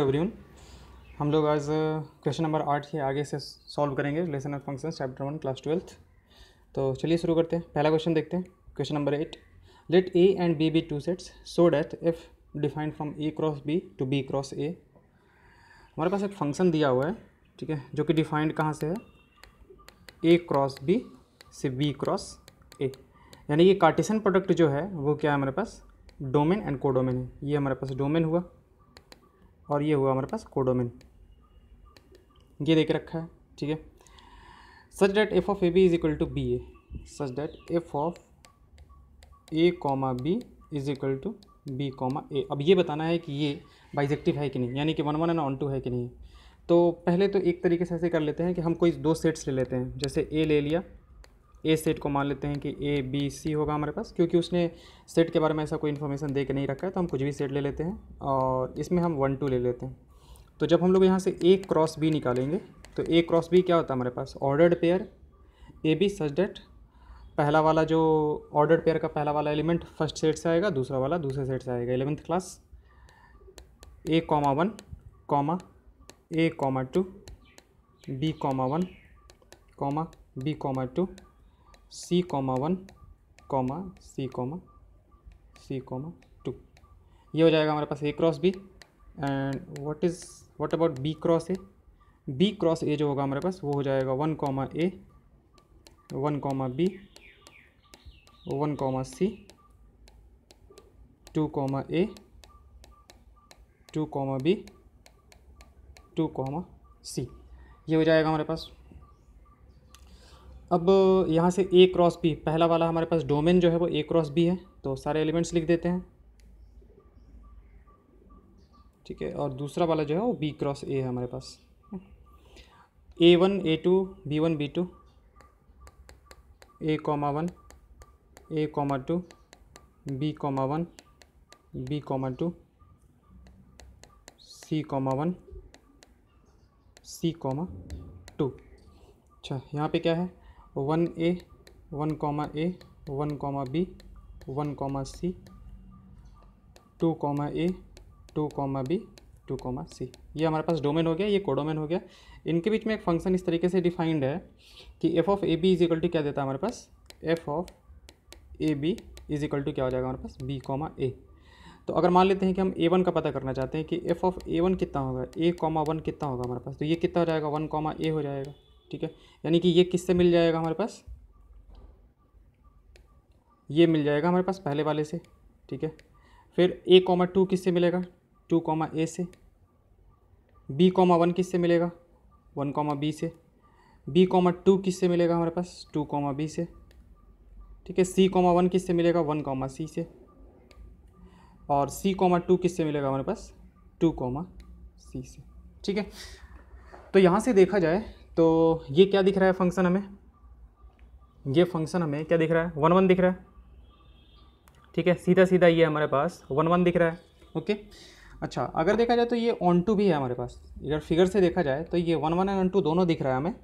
Everyone हम लोग आज क्वेश्चन uh, नंबर आठ के आगे से सॉल्व करेंगे lesson of function chapter one class twelfth तो चलिए शुरू करते हैं पहला क्वेश्चन देखते हैं question number eight let A and B be two sets so that if defined from A cross B to B cross A हमारे पास एक फंक्शन दिया हुआ है ठीक है जो कि डिफाइंड कहाँ से है ए क्रॉस बी से बी क्रॉस ए यानी कि कार्टिसन प्रोडक्ट जो है वो क्या है हमारे पास डोमेन एंड कोडोमेन है ये हमारे पास डोमेन हुआ और ये हुआ हमारे पास कोडोमिन ये देख रखा है ठीक है such that f of a b is equal to b a such that f of a comma b is equal to b comma a अब ये बताना है कि ये बाइजेक्टिव है कि नहीं यानी कि one one and onto है कि नहीं तो पहले तो एक तरीके से ऐसे कर लेते हैं कि हम कोई दो सेट्स ले लेते हैं जैसे ए ले लिया ए सेट को मान लेते हैं कि ए बी सी होगा हमारे पास क्योंकि उसने सेट के बारे में ऐसा कोई इन्फॉर्मेशन दे के नहीं रखा है तो हम कुछ भी सेट ले लेते हैं और इसमें हम वन टू ले लेते हैं तो जब हम लोग यहाँ से ए क्रॉस बी निकालेंगे तो ए क्रॉस बी क्या होता है हमारे पास ordered pair a b such that पहला वाला जो ऑर्डर्ड पेयर का पहला वाला एलिमेंट फर्स्ट सेट से आएगा दूसरा वाला दूसरे सेट से आएगा eleventh class a comma one comma a comma two b comma one comma b comma two c comma one comma c comma c comma two ये हो जाएगा हमारे पास a cross b and what is what about b cross a b cross a जो होगा हमारे पास वो हो जाएगा one comma a one comma b one comma c two comma a two comma b two comma c ये हो जाएगा हमारे पास अब यहाँ से ए क्रॉस बी पहला वाला हमारे पास डोमेन जो है वो ए क्रॉस बी है तो सारे एलिमेंट्स लिख देते हैं ठीक है और दूसरा वाला जो है वो बी क्रॉस ए है हमारे पास a one a to b one b two a comma one a comma two b comma one b comma two c comma one c comma two अच्छा यहाँ पे क्या है one a one comma a one comma b one comma c two comma a two comma b two comma c ये हमारे पास domain हो गया ये कोडोमेन हो गया इनके बीच में एक फंक्शन इस तरीके से डिफाइंड है कि f of a b is equal to क्या देता है हमारे पास f of a b is equal to क्या हो जाएगा हमारे पास बी कॉमा ए तो अगर मान लेते हैं कि हम ए वन का पता करना चाहते हैं कि एफ ऑफ ए वन कितना होगा ए कॉमा वन कितना होगा हमारे पास तो ये कितना हो जाएगा वन कॉमा ए हो जाएगा ठीक है यानी कि ये किससे मिल जाएगा हमारे पास ये मिल जाएगा हमारे पास पहले वाले से ठीक है फिर ए कॉमा टू किससे मिलेगा टू कॉमा ए से बी कॉमा वन किससे मिलेगा वन कॉमा बी से बी कॉमा टू किससे मिलेगा हमारे पास टू कॉमा बी से ठीक है सी कॉमा वन किससे मिलेगा वन कॉमा सी से और सी कॉमा टू किससे मिलेगा हमारे पास टू कॉमा सी से ठीक है तो यहाँ से देखा जाए तो ये क्या दिख रहा है फंक्शन हमें ये फंक्शन हमें क्या दिख रहा है वन वन दिख रहा है ठीक है सीधा सीधा ये हमारे पास वन वन दिख रहा है ओके अच्छा अगर देखा जाए तो ये ऑन टू भी है हमारे पास अगर फिगर से देखा जाए तो ये one one and onto दोनों दिख रहा है हमें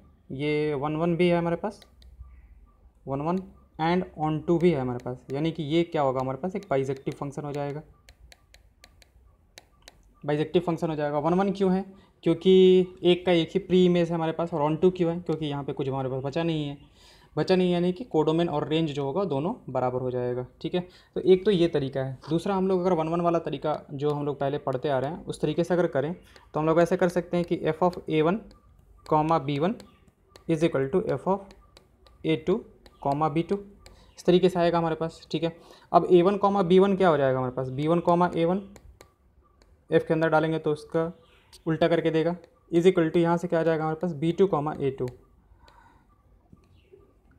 ये वन वन भी है हमारे पास one one and onto भी है हमारे पास यानी कि ये क्या होगा हमारे पास एक पाइजेक्टिव फंक्शन हो जाएगा बाइजेक्टिव फंक्शन हो जाएगा वन वन क्यों है क्योंकि एक का एक ही प्री इमेज है हमारे पास और ऑन टू क्यों है क्योंकि यहाँ पे कुछ हमारे पास बचा नहीं है बचा नहीं यानी कि कोडोमेन और रेंज जो होगा दोनों बराबर हो जाएगा ठीक है तो एक तो ये तरीका है दूसरा हम लोग अगर वन वन वाला तरीका जो हम लोग पहले पढ़ते आ रहे हैं उस तरीके से अगर करें तो हम लोग ऐसे कर सकते हैं कि f of a one comma b one is equal to f of a two comma b two इस तरीके से आएगा हमारे पास ठीक है अब a one comma b one क्या हो जाएगा हमारे पास b one comma a one f के अंदर डालेंगे तो उसका उल्टा करके देगा इज इक्वल टू यहाँ से क्या आ जाएगा हमारे पास b two comma a two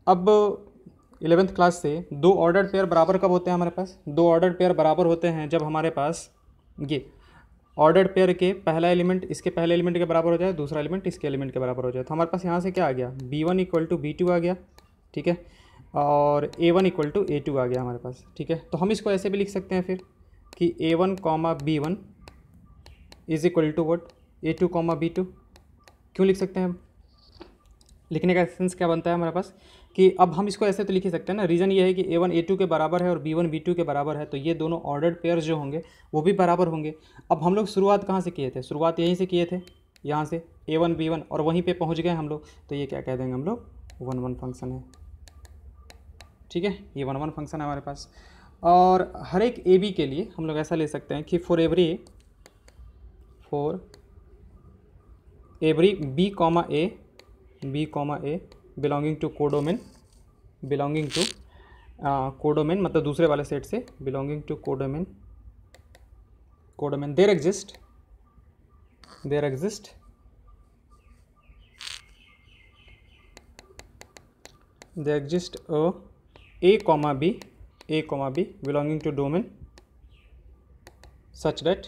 अब इलेवेंथ क्लास से दो ऑर्डर्ड पेयर बराबर कब होते हैं हमारे पास दो ऑर्डर्ड पेयर बराबर होते हैं जब हमारे पास ये ऑर्डर्ड पेयर के पहला एलिमेंट इसके पहले एलिमेंट के बराबर हो जाए दूसरा एलिमेंट इसके एलिमेंट के बराबर हो जाए तो हमारे पास यहाँ से क्या आ गया b one equal to b two आ गया ठीक है और a one equal to a two आ गया हमारे पास ठीक है तो हम इसको ऐसे भी लिख सकते हैं फिर कि a one comma b one is equal to what a two comma b two क्यों लिख सकते हैं हम लिखने का सेंस क्या बनता है हमारे पास कि अब हम इसको ऐसे तो लिख ही सकते हैं ना रीज़न ये है कि ए वन ए टू के बराबर है और बी वन बी टू के बराबर है तो ये दोनों ऑर्डर्ड पेयर जो होंगे वो भी बराबर होंगे अब हम लोग शुरुआत कहाँ से किए थे शुरुआत यहीं से किए थे यहाँ से ए वन बी वन और वहीं पे पहुँच गए हम लोग तो ये क्या कह देंगे हम लोग वन वन फंक्शन है ठीक है ये वन वन फंक्शन है हमारे पास और हर एक ए बी के लिए हम लोग ऐसा ले सकते हैं कि for every for every b comma a b comma a belonging to codomain belonging to codomain मतलब दूसरे वाले सेट से belonging to codomain codomain there exist there exist they exist a a comma b a comma b belonging to domain such that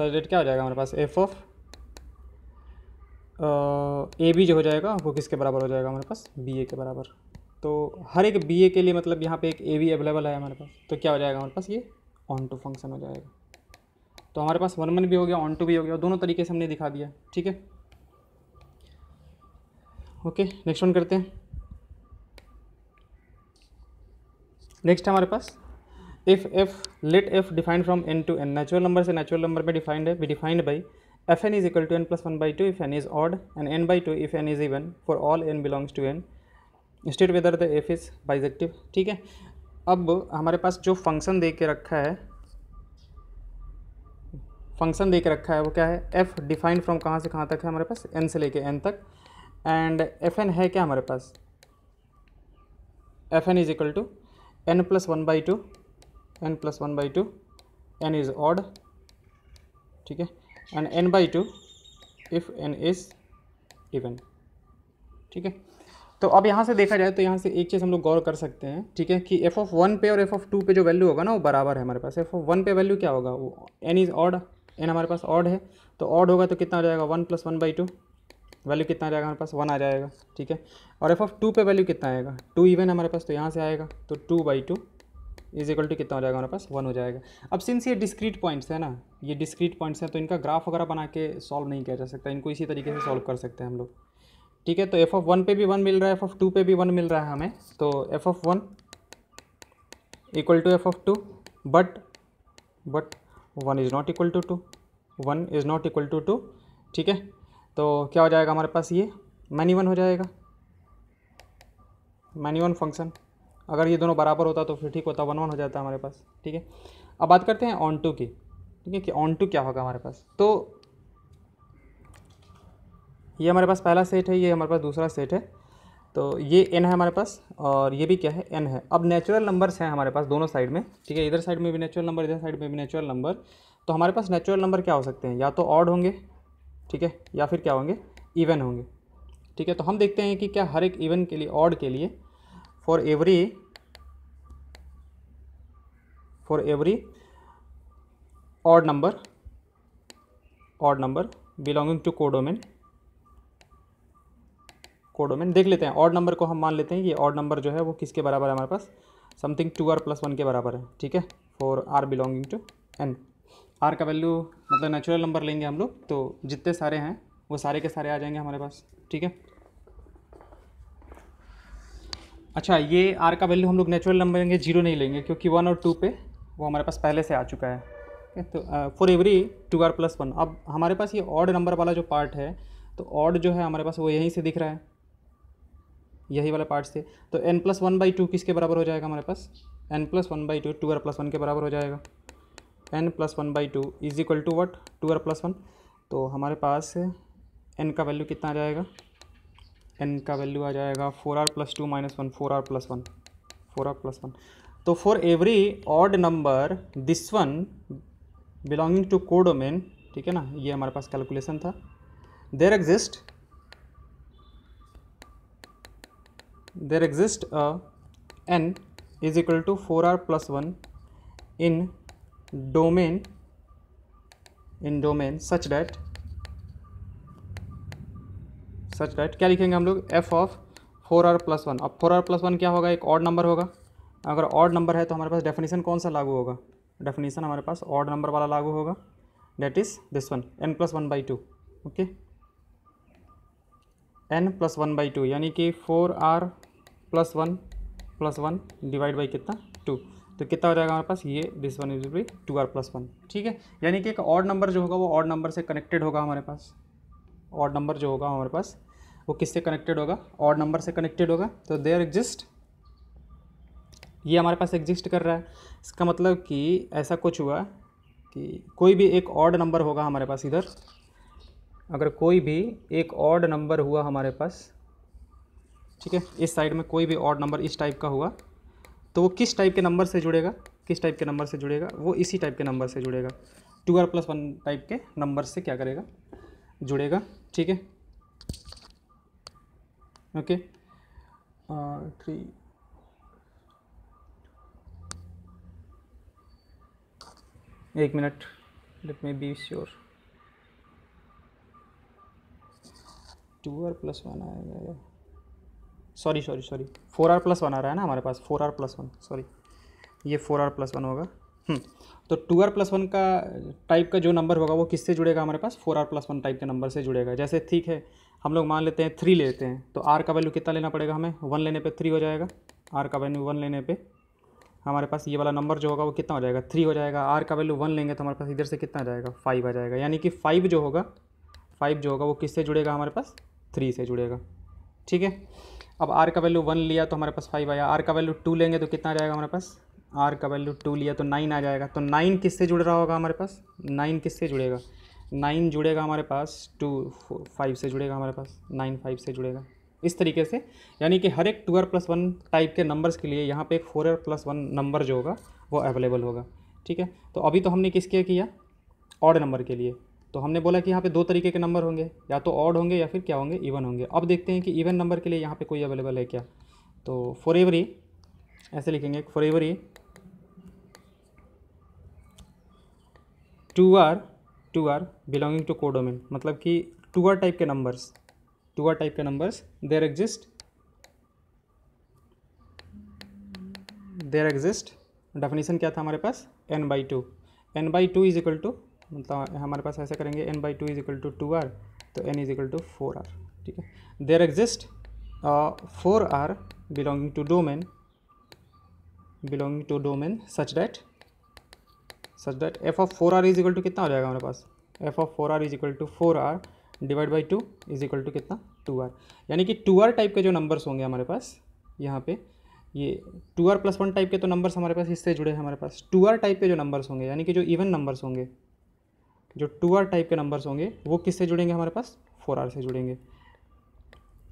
sir right क्या हो जाएगा हमारे पास f of a b जो हो जाएगा वो किसके बराबर हो जाएगा हमारे पास बी ए के बराबर तो हर एक बी ए के लिए मतलब यहाँ पे एक ए बी अवेलेबल है हमारे पास तो क्या हो जाएगा हमारे पास ये ऑन टू फंक्शन हो जाएगा तो हमारे पास वन वन भी हो गया ऑन टू भी हो गया दोनों तरीके से हमने दिखा दिया ठीक है ओके नेक्स्ट वन करते हैं नेक्स्ट हमारे पास if f let f defined from n to n natural number से नेचुरल नंबर में डिफाइंड है be defined by f n is equal to n plus one by two if n is odd and n by two if n is even for all n belongs to n state whether the f is bijective ठीक है अब हमारे पास जो function दे के रखा है function दे के रखा है वो क्या है एफ डिफाइंड फ्रॉम कहाँ से कहाँ तक है हमारे पास एन से लेके एन तक एंड एफ एन है क्या हमारे पास f n is equal to n plus one by two n plus one by two n is odd ठीक है and n by two if n is even ठीक है तो अब यहाँ से देखा जाए तो यहाँ से एक चीज़ हम लोग गौर कर सकते हैं ठीक है कि एफ ऑफ वन पे और एफ ऑफ टू पे जो वैल्यू होगा ना वो बराबर है हमारे पास एफ ऑफ वन पे वैल्यू क्या होगा वो एन इज़ ऑड एन हमारे पास ऑड है तो ऑड होगा तो कितना आ जाएगा one plus one by two value कितना आ जाएगा हमारे पास वन आ जाएगा ठीक है और एफ ऑफ टू पे वैल्यू कितना आएगा टू इवन हमारे पास तो यहाँ से आएगा तो two by two is equal to कितना हो जाएगा हमारे पास वन हो जाएगा अब सिंस ये डिस्क्रीट पॉइंट्स है ना ये डिस्क्रीट पॉइंट्स हैं तो इनका ग्राफ वगैरह बना के सॉल्व नहीं किया जा सकता इनको इसी तरीके से सॉल्व कर सकते हैं हम लोग ठीक है तो एफ ऑफ वन पे भी वन मिल रहा है एफ ऑफ टू पे भी वन मिल रहा है हमें तो f of one equal to f of two but but one is not equal to two one is not equal to two ठीक है तो क्या हो जाएगा हमारे पास ये मैनी वन हो जाएगा मैनी वन फंक्शन अगर ये दोनों बराबर होता तो फिर ठीक होता वन वन हो जाता हमारे पास ठीक है अब बात करते हैं ऑन टू की ठीक है कि ऑन टू क्या होगा हमारे पास तो ये हमारे पास पहला सेट है ये हमारे पास दूसरा सेट है तो ये एन है हमारे पास और ये भी क्या है एन है अब नेचुरल नंबर्स हैं हमारे पास दोनों साइड में ठीक है इधर साइड में भी नेचुरल नंबर इधर साइड में भी नेचुरल नंबर तो हमारे पास नेचुरल नंबर क्या हो सकते हैं या तो ऑड होंगे ठीक है या फिर क्या होंगे इवन होंगे ठीक है तो हम देखते हैं कि क्या हर एक इवन के लिए ऑड के लिए for every for every odd number odd number belonging to codomain codomain देख लेते हैं ऑड नंबर को हम मान लेते हैं ये ऑड नंबर जो है वो किसके बराबर है हमारे पास something two r plus one के बराबर है ठीक है for r belonging to n r का वैल्यू मतलब नेचुरल नंबर लेंगे हम लोग तो जितने सारे हैं वो सारे के सारे आ जाएंगे हमारे पास ठीक है अच्छा ये आर का वैल्यू हम लोग नेचुरल नंबर लेंगे जीरो नहीं लेंगे क्योंकि वन और टू पे वो हमारे पास पहले से आ चुका है तो for every two r plus one अब हमारे पास ये ऑड नंबर वाला जो पार्ट है तो ऑड जो है हमारे पास वो यहीं से दिख रहा है यही वाले पार्ट से तो n plus one by two किसके बराबर हो जाएगा हमारे पास n plus one by two two r plus one के बराबर हो जाएगा n plus one by two is equal to what two r plus one तो हमारे पास एन का वैल्यू कितना आ जाएगा एन का वैल्यू आ जाएगा four r plus two minus one four r plus one four r plus one तो for every odd number this one belonging to codomain ठीक है ना ये हमारे पास कैलकुलेशन था there exist there exist n is equal to four r plus one in domain in domain such that such right क्या लिखेंगे हम लोग f of four r plus one अब फोर आर प्लस वन क्या होगा एक odd number होगा अगर ऑड नंबर है तो हमारे पास डेफिनेशन कौन सा लागू होगा डेफिनेशन हमारे पास ऑड नंबर वाला लागू होगा that is this one n plus one by two okay n plus one by two यानी कि four r plus one plus one divide by कितना टू तो कितना हो जाएगा हमारे पास ये this one is be two r plus one ठीक है यानी कि एक ऑड नंबर जो होगा वो ऑड नंबर से कनेक्टेड होगा हमारे पास ऑड नंबर जो होगा हमारे पास वो किससे कनेक्टेड होगा और नंबर से कनेक्टेड होगा तो देयर एग्जिस्ट ये हमारे पास एग्जिस्ट कर रहा है इसका मतलब कि ऐसा कुछ हुआ कि कोई भी एक ऑड नंबर होगा हमारे पास इधर अगर कोई भी एक ऑड नंबर हुआ हमारे पास ठीक है इस साइड में कोई भी ऑड नंबर इस टाइप का हुआ तो वो किस टाइप के नंबर से जुड़ेगा किस टाइप के नंबर से जुड़ेगा वो इसी टाइप के नंबर से जुड़ेगा two r plus one type के नंबर से क्या करेगा जुड़ेगा ठीक है ओके थ्री uh, एक minute let me be sure two r plus one आएगा sorry sorry sorry four r plus one आ रहा है ना हमारे पास four r plus one sorry ये फोर आर प्लस वन होगा hmm. तो टू आर प्लस वन का टाइप का जो नंबर होगा वो किससे जुड़ेगा हमारे पास four r plus one type के नंबर से जुड़ेगा जैसे ठीक है हम लोग मान लेते हैं थ्री लेते हैं तो आर का वैल्यू कितना लेना पड़ेगा हमें वन लेने पर थ्री हो जाएगा आर का वैल्यू वन लेने पर हमारे पास ये वाला नंबर जो होगा वो कितना हो जाएगा थ्री हो जाएगा आर का वैल्यू वन लेंगे तो हमारे पास इधर से कितना जाएगा फाइव आ जाएगा यानी कि फाइव जो होगा फाइव जो होगा वो किससे जुड़ेगा हमारे पास थ्री से जुड़ेगा ठीक है अब आर का वैल्यू वन लिया तो हमारे पास फाइव आया आर का वैल्यू टू लेंगे तो कितना आ जाएगा हमारे पास आर का वैल्यू टू लिया तो नाइन आ जाएगा तो नाइन किससे जुड़ रहा होगा हमारे पास नाइन किससे जुड़ेगा नाइन जुड़ेगा हमारे पास टू फाइव से जुड़ेगा हमारे पास नाइन फाइव से जुड़ेगा इस तरीके से यानी कि हर एक two r plus one type के नंबर्स के लिए यहाँ पे एक four r plus one number जो होगा वो अवेलेबल होगा ठीक है तो अभी तो हमने किसके किया ऑड नंबर के लिए तो हमने बोला कि यहाँ पे दो तरीके के नंबर होंगे या तो ऑड होंगे या फिर क्या होंगे इवन होंगे अब देखते हैं कि इवन नंबर के लिए यहाँ पे कोई अवेलेबल है क्या तो फॉर एवरी ऐसे लिखेंगे for every two r to r belonging to codomain मतलब कि टू आर टाइप के नंबर्स टू आर टाइप के numbers there exist there exist definition क्या था हमारे पास n by two n by two is equal to मतलब हमारे पास ऐसा करेंगे n by two is equal to two r तो n is equal to four r ठीक है there exist four r belonging to domain belonging to domain such that such that f of four r is equal to कितना हो जाएगा हमारे पास f of four r is equal to four r divide by two is equal to कितना two r यानी कि two r type के जो नंबर्स होंगे हमारे पास यहाँ पे ये two r plus one type के तो नंबर्स हमारे पास इससे जुड़े हैं हमारे पास टू आर टाइप के जो नंबर्स होंगे यानी कि जो इवन नंबर्स होंगे जो टू आर टाइप के नंबर्स होंगे वो किससे जुड़ेंगे हमारे पास फोर आर से जुड़ेंगे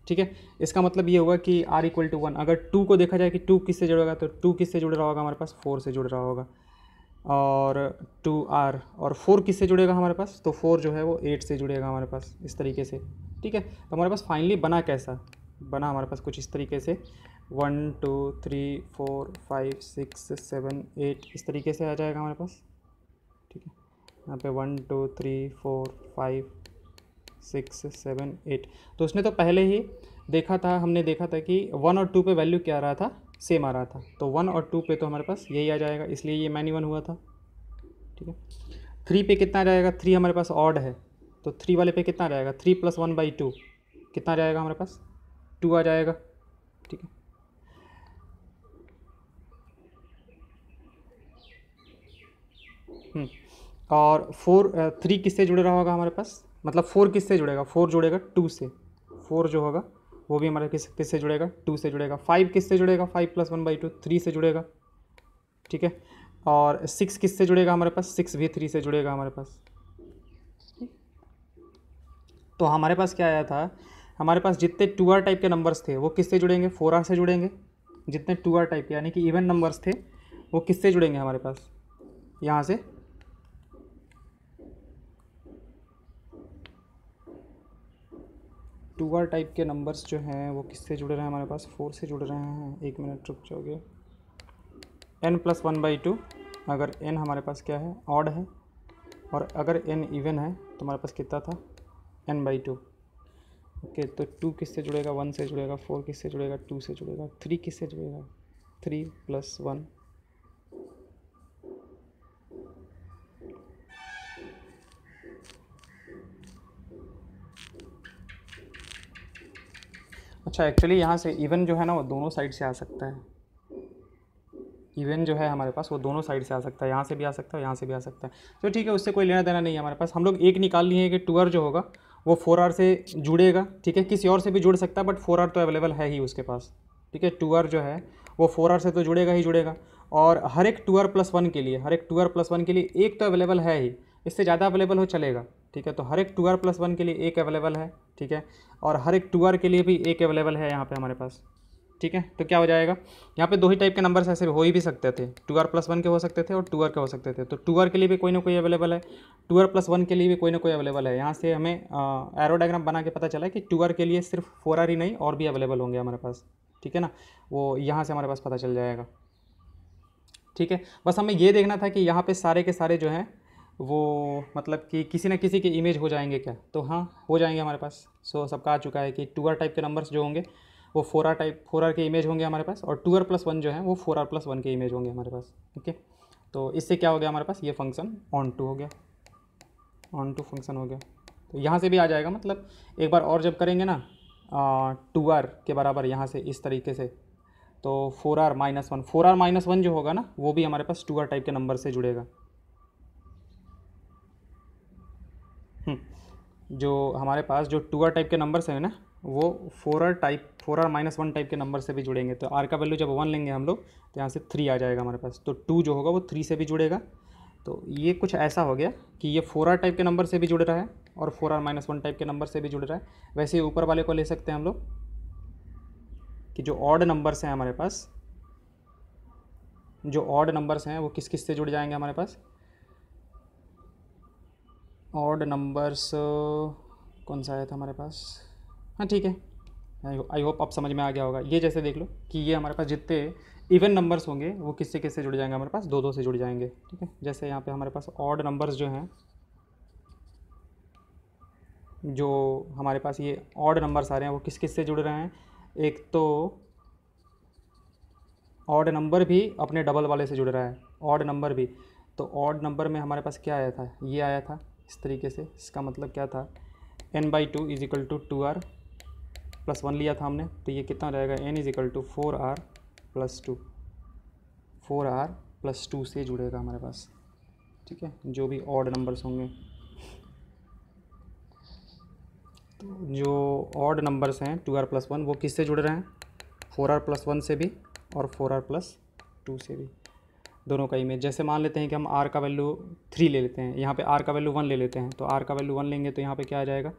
ठीक है इसका मतलब ये होगा कि आर इक्वल टू वन अगर टू को देखा जाए कि टू किससे जुड़ेगा तो टू किससे जुड़ रहा होगा हमारे पास फोर से जुड़ रहा होगा और टू आर और फोर किससे जुड़ेगा हमारे पास तो फोर जो है वो एट से जुड़ेगा हमारे पास इस तरीके से ठीक है तो हमारे पास फाइनली बना कैसा बना हमारे पास कुछ इस तरीके से one two three four five six seven eight इस तरीके से आ जाएगा हमारे पास ठीक है यहाँ पे one two three four five six seven eight तो उसने तो पहले ही देखा था हमने देखा था कि वन और टू पे वैल्यू क्या आ रहा था सेम आ रहा था तो वन और टू पे तो हमारे पास यही आ जाएगा इसलिए ये मैनी वन हुआ था ठीक है थ्री पे कितना जाएगा थ्री हमारे पास ऑड है तो थ्री वाले पे कितना जाएगा three plus one by two कितना जाएगा हमारे पास टू आ जाएगा ठीक है हम्म। और फोर थ्री किससे जुड़े रहा होगा हमारे पास मतलब फोर किससे जुड़ेगा फोर जुड़ेगा टू से फोर जो होगा वो भी हमारा किस किस से जुड़ेगा टू से जुड़ेगा फाइव किससे जुड़ेगा five plus one by two three से जुड़ेगा ठीक है और सिक्स किससे जुड़ेगा हमारे पास सिक्स भी थ्री से जुड़ेगा हमारे पास तो हमारे पास क्या आया था हमारे पास जितने टू आर टाइप के नंबर्स थे वो किससे जुड़ेंगे फोर आर से जुड़ेंगे जितने टू आर टाइप के यानी कि इवन नंबर्स थे वो किससे जुड़ेंगे हमारे पास यहाँ से टू आर टाइप के नंबर्स जो हैं वो किससे जुड़ रहे हैं हमारे पास फोर से जुड़ रहे हैं एक मिनट रुक जाओगे n plus one by two अगर एन हमारे पास क्या है ऑड है और अगर एन इवन है तो हमारे पास कितना था एन बाई टू ओके तो टू किससे जुड़ेगा वन से जुड़ेगा फोर किससे जुड़ेगा टू से जुड़ेगा थ्री किससे जुड़ेगा थ्री प्लस वन अच्छा एक्चुअली यहाँ से इवन जो है ना वो दोनों साइड से आ सकता है इवन जो है हमारे पास वो दोनों साइड से आ सकता है यहाँ से भी आ सकता है यहाँ से भी आ सकता है तो ठीक है उससे कोई लेना देना नहीं है हमारे पास हम लोग एक निकाल लिए हैं कि टू आर जो होगा वो फोर आर से जुड़ेगा ठीक है किसी और से भी जुड़ सकता है बट फोर आर तो अवेलेबल है ही उसके पास ठीक है टू आर जो है वो फोर आर से तो जुड़ेगा ही जुड़ेगा और हर एक टू आर प्लस वन के लिए हर एक टू आर प्लस वन के लिए एक तो अवेलेबल है ही इससे ज़्यादा अवेलेबल हो चलेगा ठीक है तो हर एक टू आर प्लस वन के लिए एक अवेलेबल है ठीक है और हर एक टू आर के लिए भी एक अवेलेबल है यहाँ पे हमारे पास ठीक है तो क्या हो जाएगा यहाँ पे दो ही टाइप के नंबर्स ऐसे हो ही भी सकते थे टू आर प्लस वन के हो सकते थे और टू आर के हो सकते थे तो टू आर के लिए भी कोई ना कोई अवेलेबल है टू आर प्लस वन के लिए भी कोई ना कोई अवेलेबल है यहाँ से हमें एरो डायग्राम बना के पता चला कि टू आर के लिए सिर्फ फोर आर ही नहीं और भी अवेलेबल होंगे हमारे पास ठीक है ना वो यहाँ से हमारे पास पता चल जाएगा ठीक है बस हमें ये देखना था कि यहाँ पे सारे के सारे जो हैं वो मतलब कि किसी ना किसी के इमेज हो जाएंगे क्या तो हाँ हो जाएंगे हमारे पास सो so, सबका आ चुका है कि टू आर टाइप के नंबर्स जो होंगे वो four r type four r के इमेज होंगे हमारे पास और टू आर प्लस वन जो है वो फोर आर प्लस वन के इमेज होंगे हमारे पास ओके okay? तो इससे क्या हो गया हमारे पास ये फंक्शन ऑन टू हो गया ऑन टू फंक्शन हो गया तो यहाँ से भी आ जाएगा मतलब एक बार और जब करेंगे ना टू आर के बराबर यहाँ से इस तरीके से तो four r minus one four r minus one जो होगा ना वो भी हमारे पास टू आर टाइप के नंबर से जुड़ेगा जो हमारे पास जो टू आर टाइप के नंबर्स हैं ना वो four r type four r minus one type के नंबर से भी जुड़ेंगे तो आर का वैल्यू जब वन लेंगे हम लोग तो यहाँ से थ्री आ जाएगा हमारे पास तो टू जो होगा वो थ्री से भी जुड़ेगा तो ये कुछ ऐसा हो गया कि ये फोर आर टाइप के नंबर से भी जुड़ रहा है और four r minus one type के नंबर से भी जुड़ रहा है वैसे ऊपर वाले को ले सकते हैं हम लोग कि जो ऑड नंबर्स हैं हमारे पास जो ऑड नंबर्स हैं वो किस किस से जुड़ जाएंगे हमारे पास ऑड नंबर्स uh, कौन सा आया था हमारे पास हाँ ठीक है आई होप आप समझ में आ गया होगा ये जैसे देख लो कि ये हमारे पास जितने इवन नंबर्स होंगे वो किससे किससे जुड़ जाएंगे हमारे पास दो दो से जुड़ जाएंगे ठीक है जैसे यहाँ पे हमारे पास ऑड नंबर्स जो हैं जो हमारे पास ये ऑड नंबर्स आ रहे हैं वो किस किस से जुड़ रहे हैं एक तो ऑड नंबर भी अपने डबल वाले से जुड़ रहा है ऑड नंबर भी तो ऑड नंबर में हमारे पास क्या आया था ये आया था इस तरीके से इसका मतलब क्या था n by two is equal to two r plus one लिया था हमने तो ये कितना रहेगा n is equal to four r plus two four r plus two से जुड़ेगा हमारे पास ठीक है जो भी ऑड नंबर्स होंगे तो जो ऑड नंबर्स हैं टू आर प्लस वन वो किससे जुड़ रहे हैं फोर आर प्लस वन से भी और फोर आर प्लस टू से भी दोनों का इमेज जैसे मान लेते हैं कि हम आर का वैल्यू थ्री ले लेते हैं यहाँ पे आर का वैल्यू वन ले लेते हैं तो आर का वैल्यू वन लेंगे तो यहाँ पे क्या आ जाएगा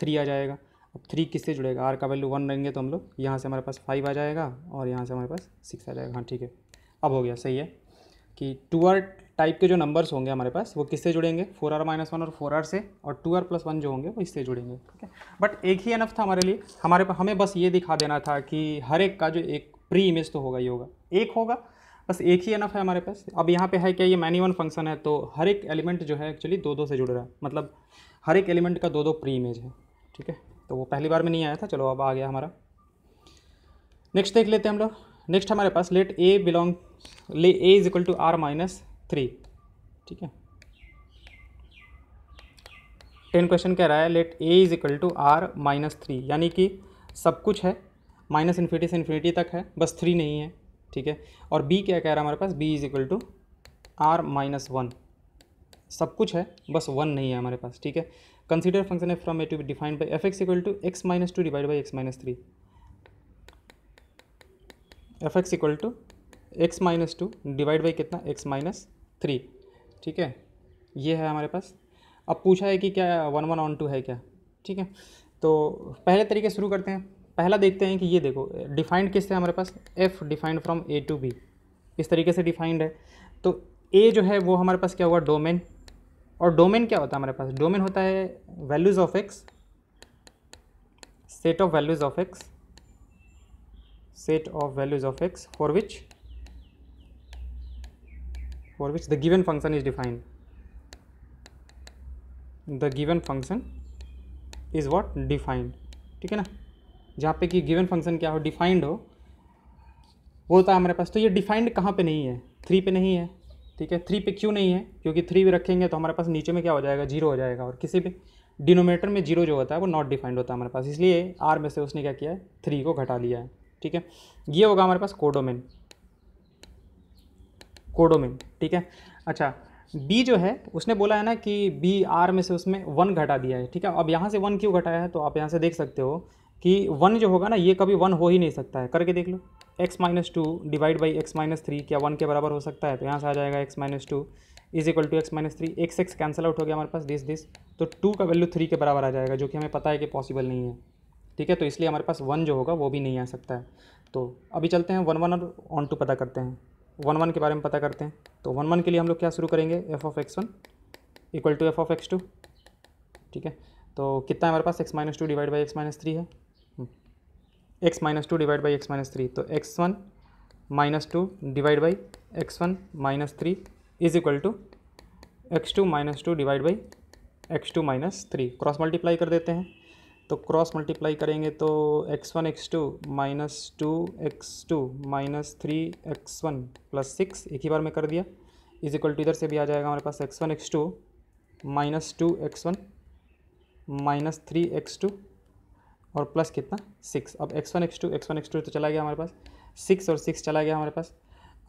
थ्री आ जाएगा अब थ्री किससे जुड़ेगा आर का वैल्यू वन लेंगे तो हम लोग यहाँ से हमारे पास फाइव आ जाएगा और यहाँ से हमारे पास सिक्स आ जाएगा हाँ ठीक है अब हो गया सही है कि टू आर टाइप के जो नंबर्स होंगे हमारे पास वो किससे जुड़ेंगे फोर आर माइनस वन और फोर आर से और टू आर प्लस वन जो होंगे वो इससे जुड़ेंगे ठीक है बट एक ही अनफ था हमारे लिए हमारे हमें बस ये दिखा देना था कि हर एक का जो एक प्री इमेज तो होगा ही होगा एक होगा बस एक ही एनफ है हमारे पास अब यहाँ पे है क्या ये मैनी वन फंक्शन है तो हर एक एलिमेंट जो है एक्चुअली दो दो से जुड़ रहा है मतलब हर एक एलिमेंट का दो दो प्री इमेज है ठीक है तो वो पहली बार में नहीं आया था चलो अब आ गया हमारा नेक्स्ट देख लेते हैं हम लोग नेक्स्ट हमारे पास late A belong let A is equal to R minus three ठीक है टेन क्वेश्चन कह रहा है let A is equal to R minus three यानी कि सब कुछ है माइनस इन्फिनिटी से इन्फिनिटी तक है बस थ्री नहीं है ठीक है और बी क्या कह रहा है हमारे पास B is equal to R minus one सब कुछ है बस वन नहीं है हमारे पास ठीक है कंसिडर फंक्शन है from A to B defined by f x equal to x minus two divide by x minus three f x equal to x minus two divide by कितना एक्स माइनस थ्री ठीक है ये है हमारे पास अब पूछा है कि क्या वन वन ऑन टू है क्या ठीक है तो पहले तरीके शुरू करते हैं पहला देखते हैं कि ये देखो डिफाइंड किससे हमारे पास f defined from A to B इस तरीके से डिफाइंड है तो ए जो है वो हमारे पास क्या हुआ डोमेन और डोमेन क्या होता है हमारे पास डोमेन होता है values of x set of values of x set of values of x for which for which the given function is defined the given function is what defined ठीक है ना जहाँ पे कि गिवन फंक्शन क्या हो डिफाइंड हो वो होता है हमारे पास तो ये डिफाइंड कहाँ पे नहीं है थ्री पे नहीं है ठीक है थ्री पे क्यों नहीं है क्योंकि थ्री भी रखेंगे तो हमारे पास नीचे में क्या हो जाएगा जीरो हो जाएगा और किसी भी डिनोमेटर में जीरो जो होता है वो नॉट डिफाइंड होता है हमारे पास इसलिए आर में से उसने क्या किया है थ्री को घटा लिया है ठीक है ये होगा हमारे पास कोडोमेन कोडोमेन ठीक है अच्छा बी जो है उसने बोला है ना कि बी आर में से उसमें वन घटा दिया है ठीक है अब यहाँ से वन क्यों घटाया है तो आप यहाँ से देख सकते हो कि वन जो होगा ना ये कभी वन हो ही नहीं सकता है करके देख लो x minus two divide by x minus three क्या वन के बराबर हो सकता है तो यहाँ से आ जाएगा x minus two is equal to x minus three x x cancel out हो गया हमारे पास दिस दिस तो टू का वैल्यू थ्री के बराबर आ जाएगा जो कि हमें पता है कि पॉसिबल नहीं है ठीक है तो इसलिए हमारे पास वन जो होगा वो भी नहीं आ सकता है तो अभी चलते हैं वन वन और ऑन टू पता करते हैं वन वन के बारे में पता करते हैं तो वन वन के लिए हम लोग क्या शुरू करेंगे f of x one equal to f of x two ठीक है तो कितना हमारे पास x minus two divide by x minus three है x minus two divide by x minus three तो x one minus two divide by x one minus three is equal to x two minus two divide by x two minus three cross multiply कर देते हैं तो cross multiply करेंगे तो x one x two minus two x two minus three x one plus six एक ही बार में कर दिया इज इक्वल टू इधर से भी आ जाएगा हमारे पास x one x two minus two x one minus three x two और प्लस कितना सिक्स अब x one x two x one x two तो चला गया हमारे पास सिक्स और सिक्स चला गया हमारे पास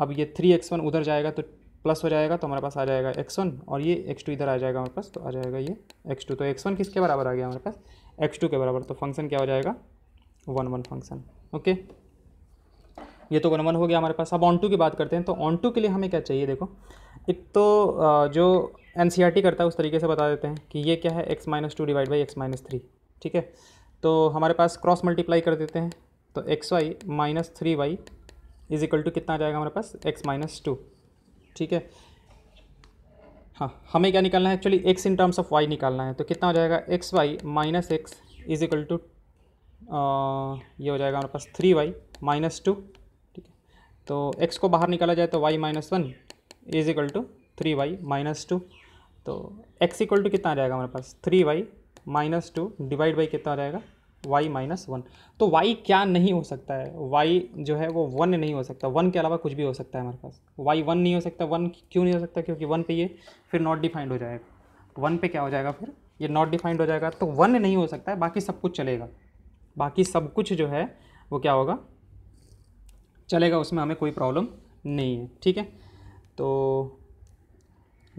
अब ये थ्री एक्स वन उधर जाएगा तो प्लस हो जाएगा तो हमारे पास आ जाएगा एक्स वन और ये एक्स टू इधर आ जाएगा हमारे पास तो आ जाएगा ये एक्स टू तो एक्स वन किसके बराबर आ गया हमारे पास एक्स टू के बराबर तो फंक्शन क्या हो जाएगा वन वन फंक्शन ओके ये तो वन वन हो गया हमारे पास अब ऑन टू की बात करते हैं तो ऑन टू के लिए हमें क्या चाहिए देखो एक तो जो एन e करता है उस तरीके से बता देते हैं कि ये क्या है x minus two divide by x minus three ठीक है तो हमारे पास क्रॉस मल्टीप्लाई कर देते हैं तो x y minus three y is equal to कितना आ जाएगा हमारे पास एक्स माइनस टू ठीक है हाँ हमें क्या निकालना है actually x in terms of y निकालना है तो कितना हो जाएगा x y minus x is equal to ये हो जाएगा हमारे पास थ्री वाई माइनस टू ठीक है तो एक्स को बाहर निकाला जाए तो y minus one is equal to three y minus two तो एक्स इक्वल टू कितना आ जाएगा हमारे पास three y minus two divide by कितना रहेगा वाई माइनस वन तो वाई क्या नहीं हो सकता है वाई जो है वो वन नहीं हो सकता वन के अलावा कुछ भी हो सकता है हमारे पास वाई वन नहीं हो सकता वन क्यों नहीं हो सकता क्योंकि वन पे ये फिर नॉट डिफाइंड हो जाएगा वन पे क्या हो जाएगा फिर ये नॉट डिफाइंड हो जाएगा तो वन नहीं हो सकता है बाकी सब कुछ चलेगा बाकी सब कुछ जो है वो क्या होगा चलेगा उसमें हमें कोई प्रॉब्लम नहीं है ठीक है तो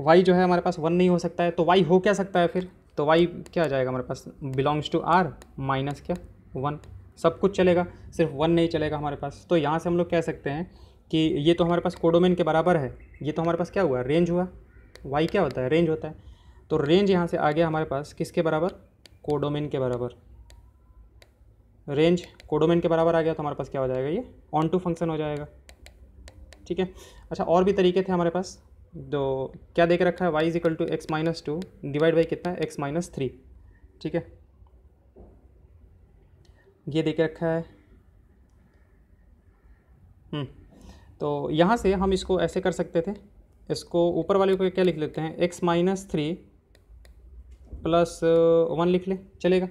वाई जो है हमारे पास वन नहीं हो सकता है तो वाई हो क्या सकता है फिर तो वाई क्या आ जाएगा हमारे पास बिलोंग्स टू आर माइनस क्या वन सब कुछ चलेगा सिर्फ वन नहीं चलेगा हमारे पास तो यहाँ से हम लोग कह सकते हैं कि ये तो हमारे पास कोडोमेन के बराबर है ये तो हमारे पास क्या हुआ रेंज हुआ वाई क्या होता है रेंज होता है तो रेंज यहाँ से आ गया हमारे पास किसके बराबर कोडोमेन के बराबर रेंज कोडोमेन के बराबर आ गया तो हमारे पास क्या हो जाएगा ये ऑन टू फंक्शन हो जाएगा ठीक है अच्छा और भी तरीके थे हमारे पास दो तो क्या देख रखा है y is equal to x minus two divide by कितना एक्स माइनस थ्री ठीक है ये देख रखा है हम्म, तो यहाँ से हम इसको ऐसे कर सकते थे इसको ऊपर वाले को क्या लिख लेते हैं x minus three plus one लिख लें चलेगा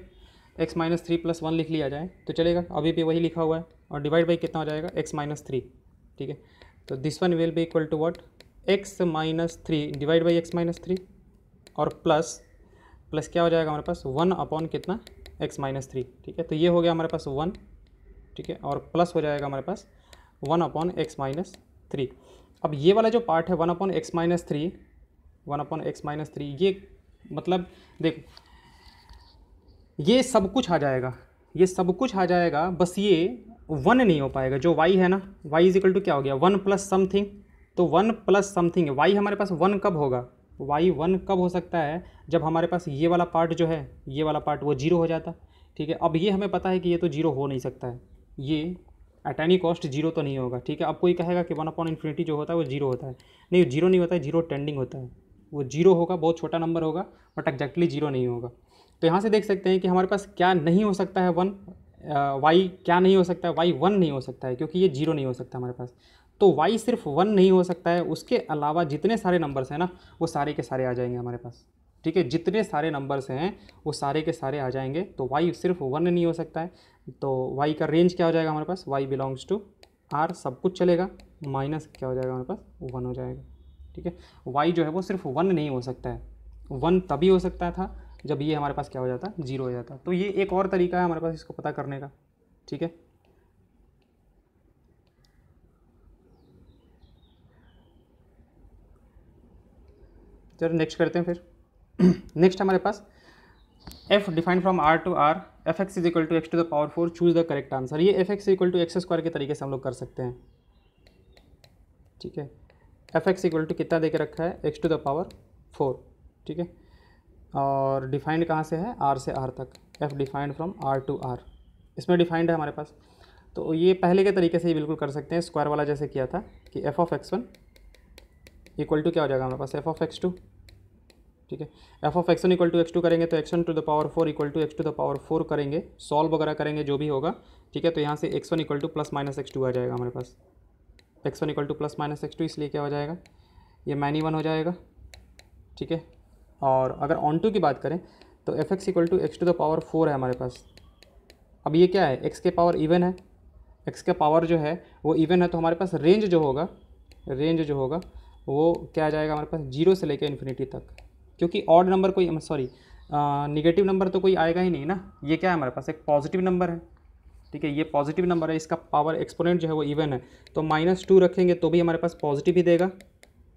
x minus three plus one लिख लिया जाए तो चलेगा अभी भी वही लिखा हुआ है और डिवाइड बाई कितना हो जाएगा एक्स माइनस थ्री ठीक है तो this one will be equal to what x minus three divide by x minus three और प्लस प्लस क्या हो जाएगा हमारे पास वन अपॉन कितना एक्स माइनस थ्री ठीक है तो ये हो गया हमारे पास वन ठीक है और प्लस हो जाएगा हमारे पास one upon x minus three अब ये वाला जो पार्ट है one upon x minus three one upon x minus three ये मतलब देख ये सब कुछ आ जाएगा ये सब कुछ आ जाएगा बस ये वन नहीं हो पाएगा जो वाई है ना वाई इजिकल टू क्या हो गया वन प्लस समथिंग तो वन प्लस समथिंग वाई हमारे पास वन कब होगा वाई वन कब हो सकता है जब हमारे पास ये वाला पार्ट जो है ये वाला पार्ट वो जीरो हो जाता ठीक है अब ये हमें पता है कि ये तो जीरो हो नहीं सकता है ये एट एनी कॉस्ट जीरो तो नहीं होगा ठीक है अब कोई कहेगा कि वन अपॉन इन्फिनिटी जो होता है वो जीरो होता है नहीं जीरो नहीं होता है जीरो टेंडिंग होता है वो जीरो होगा बहुत छोटा नंबर होगा बट एग्जैक्टली जीरो नहीं होगा तो यहाँ से देख सकते हैं कि हमारे पास क्या नहीं हो सकता है वन वाई क्या नहीं हो सकता है वाई वन नहीं हो सकता है क्योंकि ये जीरो नहीं हो सकता हमारे पास तो वाई सिर्फ वन नहीं हो सकता है उसके अलावा जितने सारे नंबर्स हैं ना वो सारे के सारे आ जाएंगे हमारे पास ठीक है जितने सारे नंबर्स हैं वो सारे के सारे आ जाएंगे तो वाई सिर्फ वन नहीं हो सकता है तो वाई का रेंज क्या हो जाएगा हमारे पास वाई बिलोंग्स टू आर सब कुछ चलेगा माइनस क्या हो जाएगा हमारे पास वन हो जाएगा ठीक है वाई जो है वो सिर्फ वन नहीं हो सकता है वन तभी हो सकता था जब ये हमारे पास क्या हो जाता जीरो हो जाता तो ये एक और तरीका है हमारे पास इसको पता करने का ठीक है चलो नेक्स्ट करते हैं फिर नेक्स्ट हमारे पास f defined from R to R f x is equal to x to the power four choose the correct answer ये f x equal to x square के तरीके से हम लोग कर सकते हैं ठीक है एफ एक्स इक्वल टू कितना दे के रखा है x to the power four ठीक है और डिफाइंड कहाँ से है आर से आर तक f defined from R to R इसमें डिफाइंड है हमारे पास तो ये पहले के तरीके से ही बिल्कुल कर सकते हैं स्क्वायर वाला जैसे किया था कि f of x one equal to क्या हो जाएगा हमारे पास एफ ऑफ एक्स टू ठीक है F of x one equal to x to करेंगे तो x one two the power four equal to x to the power four करेंगे सॉल्व वगैरह करेंगे जो भी होगा ठीक है तो यहाँ से x one equal to plus minus x two आ जाएगा हमारे पास x one equal to plus minus x two इसलिए क्या हो जाएगा ये मैनी वन हो जाएगा ठीक है और अगर ऑन टू की बात करें तो f x equal to x to the power four है हमारे पास अब ये क्या है एक्स के पावर इवन है एक्स का पावर जो है वो इवन है तो हमारे पास रेंज जो होगा रेंज जो होगा वो क्या आ जाएगा हमारे पास जीरो से लेकर इन्फिनिटी तक क्योंकि ऑड नंबर कोई सॉरी निगेटिव नंबर तो कोई आएगा ही नहीं ना ये क्या है हमारे पास एक पॉजिटिव नंबर है ठीक है ये पॉजिटिव नंबर है इसका पावर एक्सपोनेंट जो है वो इवन है तो माइनस टू रखेंगे तो भी हमारे पास पॉजिटिव ही देगा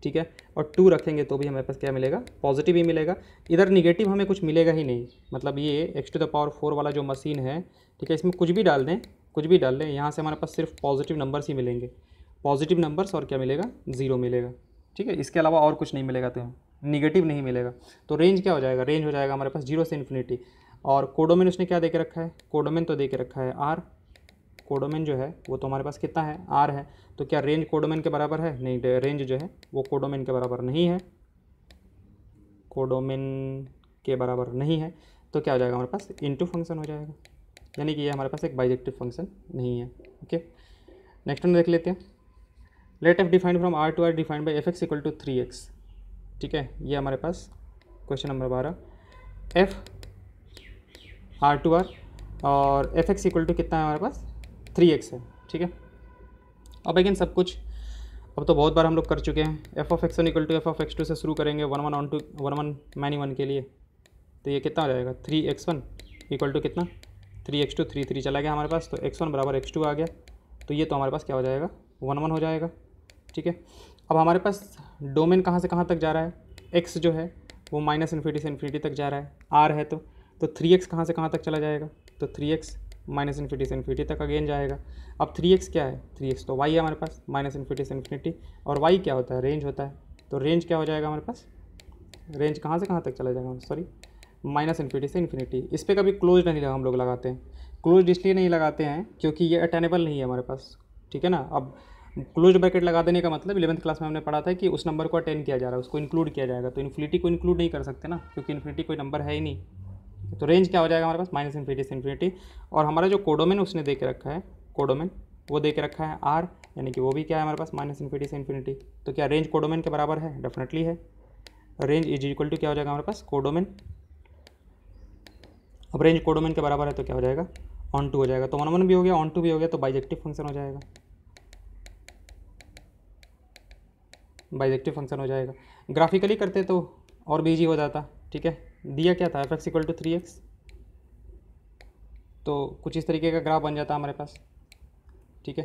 ठीक है और टू रखेंगे तो भी हमारे पास क्या मिलेगा पॉजिटिव ही मिलेगा इधर निगेटिव हमें कुछ मिलेगा ही नहीं मतलब ये x to the power four वाला जो मशीन है ठीक है इसमें कुछ भी डाल दें कुछ भी डाल दें यहाँ से हमारे पास सिर्फ पॉजिटिव नंबर्स ही मिलेंगे पॉजिटिव नंबर्स और क्या मिलेगा ज़ीरो मिलेगा ठीक है इसके अलावा और कुछ नहीं मिलेगा तुम्हें तो निगेटिव नहीं मिलेगा तो रेंज क्या हो जाएगा रेंज हो जाएगा हमारे पास जीरो से इन्फिनिटी और कोडोमेन उसने क्या दे के रखा है कोडोमेन तो दे के रखा है आर कोडोमेन जो है वो तो हमारे पास कितना है आर है तो क्या रेंज कोडोमेन के बराबर है नहीं रेंज जो है वो कोडोमेन के बराबर नहीं है कोडोमेन के बराबर नहीं है तो क्या हो जाएगा हमारे पास इंटू फंक्शन हो जाएगा यानी कि ये हमारे पास एक बाइजेक्टिव फंक्शन नहीं है ओके नेक्स्ट हम देख लेते हैं let f defined from R to R defined by f x equal to three x ठीक है ये हमारे पास क्वेश्चन नंबर बारह एफ आर टू आर और एफ एक्स इक्वल टू कितना है हमारे पास थ्री एक्स है ठीक है अब अगेन सब कुछ अब तो बहुत बार हम लोग कर चुके हैं f of x one equal to f of x two से शुरू करेंगे one one onto one one many one के लिए तो ये कितना हो जाएगा three x one equal to कितना three x two three three चला गया हमारे पास तो एक्स वन बराबर एक्स टू आ गया तो ये तो हमारे पास क्या हो जाएगा वन वन हो जाएगा ठीक है अब हमारे पास डोमेन कहाँ से कहाँ तक जा रहा है एक्स जो है वो माइनस इन्फिनिटी से इन्फिनिटी तक जा रहा है आर है तो तो थ्री एक्स कहाँ से कहाँ तक चला जाएगा तो थ्री एक्स माइनस इन्फिनिटी से इन्फिनिटी तक अगेन जाएगा अब थ्री एक्स क्या है थ्री एक्स तो वाई है हमारे पास माइनस इन्फिनिटी से इन्फिनिटी और वाई क्या होता है रेंज होता है तो रेंज क्या हो जाएगा हमारे पास रेंज कहाँ से कहाँ तक चला जाएगा सॉरी माइनस इन्फिनिटी से इन्फिनिटी इस पर कभी क्लोज नहीं लगा हम लोग लगाते हैं क्लोज इसलिए नहीं लगाते हैं क्योंकि ये अटेनेबल नहीं है हमारे पास ठीक है ना अब क्लोज ब्रैकेट लगा देने का मतलब इलेवंथ क्लास में हमने पढ़ा था कि उस नंबर को अटेंड किया जा रहा है उसको इंक्लूड किया जाएगा तो इन्फिनिटी को इंक्लूड नहीं कर सकते ना क्योंकि इन्फिनिटी कोई नंबर है ही नहीं तो रेंज क्या हो जाएगा हमारे पास माइनस इन्फिनिटी से इन्फिनिटी और हमारा जो कोडोमेन उसने दे के रखा है कोडोमेन वो दे के रखा है आर यानी कि वो भी क्या है हमारे पास माइनस इन्फिनिटी से इन्फिनिटी तो क्या रेंज कोडोमेन के बराबर है डेफिनेटली है रेंज इज इक्वल टू क्या हो जाएगा हमारे पास कोडोमेन अब रेंज कोडोमेन के बराबर है तो क्या हो जाएगा ऑन टू हो जाएगा तो वन वन भी हो गया ऑन टू भी हो गया तो बाइजेक्टिव फंक्शन हो जाएगा बाइजेक्टिव फंक्शन हो जाएगा ग्राफिकली करते तो और भी ईजी हो जाता ठीक है दिया क्या था f x equal to three x तो कुछ इस तरीके का ग्राफ बन जाता हमारे पास ठीक है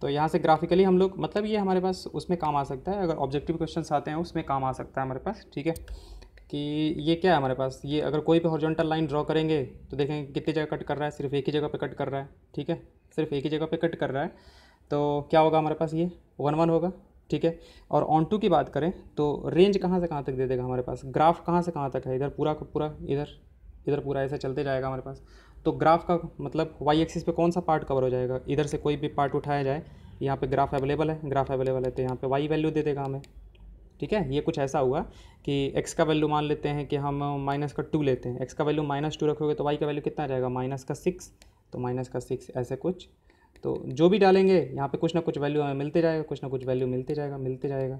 तो यहाँ से ग्राफिकली हम लोग मतलब ये हमारे पास उसमें काम आ सकता है अगर ऑब्जेक्टिव क्वेश्चन आते हैं उसमें काम आ सकता है हमारे पास ठीक है कि ये क्या है हमारे पास ये अगर कोई भी हॉर्जोंटल लाइन ड्रॉ करेंगे तो देखेंगे कितनी जगह कट कर रहा है सिर्फ एक ही जगह पे कट कर रहा है ठीक है सिर्फ एक ही जगह पे कट कर रहा है तो क्या होगा हमारे पास ये वन वन होगा ठीक है और ऑन टू की बात करें तो रेंज कहाँ से कहाँ तक दे देगा हमारे पास ग्राफ कहाँ से कहाँ तक है इधर पूरा का पूरा इधर इधर पूरा ऐसे चलते जाएगा हमारे पास तो ग्राफ का मतलब वाई एक्सिस पे कौन सा पार्ट कवर हो जाएगा इधर से कोई भी पार्ट उठाया जाए यहाँ पे ग्राफ अवेलेबल है ग्राफ अवेलेबल है तो यहाँ पे वाई वैल्यू दे देगा हमें ठीक है ये कुछ ऐसा हुआ कि एक्स का वैल्यू मान लेते हैं कि हम माइनस का टू लेते हैं एक्स का वैल्यू माइनस टू रखोगे तो वाई का वैल्यू कितना आ जाएगा माइनस का सिक्स तो माइनस का सिक्स ऐसे कुछ तो जो भी डालेंगे यहाँ पे कुछ ना कुछ वैल्यू हमें मिलते जाएगा कुछ ना कुछ वैल्यू मिलते जाएगा मिलते जाएगा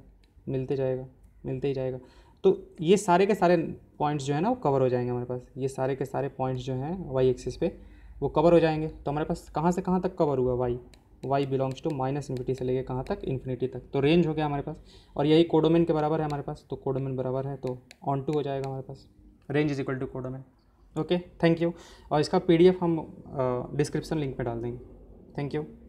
मिलते जाएगा मिलते ही जाएगा तो ये सारे के सारे पॉइंट्स जो है ना वो कवर हो जाएंगे हमारे पास ये सारे के सारे पॉइंट्स जो हैं वाई एक्सिस पे वो कवर हो जाएंगे तो हमारे पास कहाँ से कहाँ तक कवर हुआ y y belongs to minus infinity से लेके कहाँ तक इन्फिनिटी तक तो रेंज हो गया हमारे पास और यही कोडोमेन के बराबर है हमारे पास तो कोडोमेन बराबर है तो ऑन टू हो जाएगा हमारे पास range is equal to codomain okay thank you और इसका एफ हम डिस्क्रिप्शन लिंक में डाल देंगे Thank you.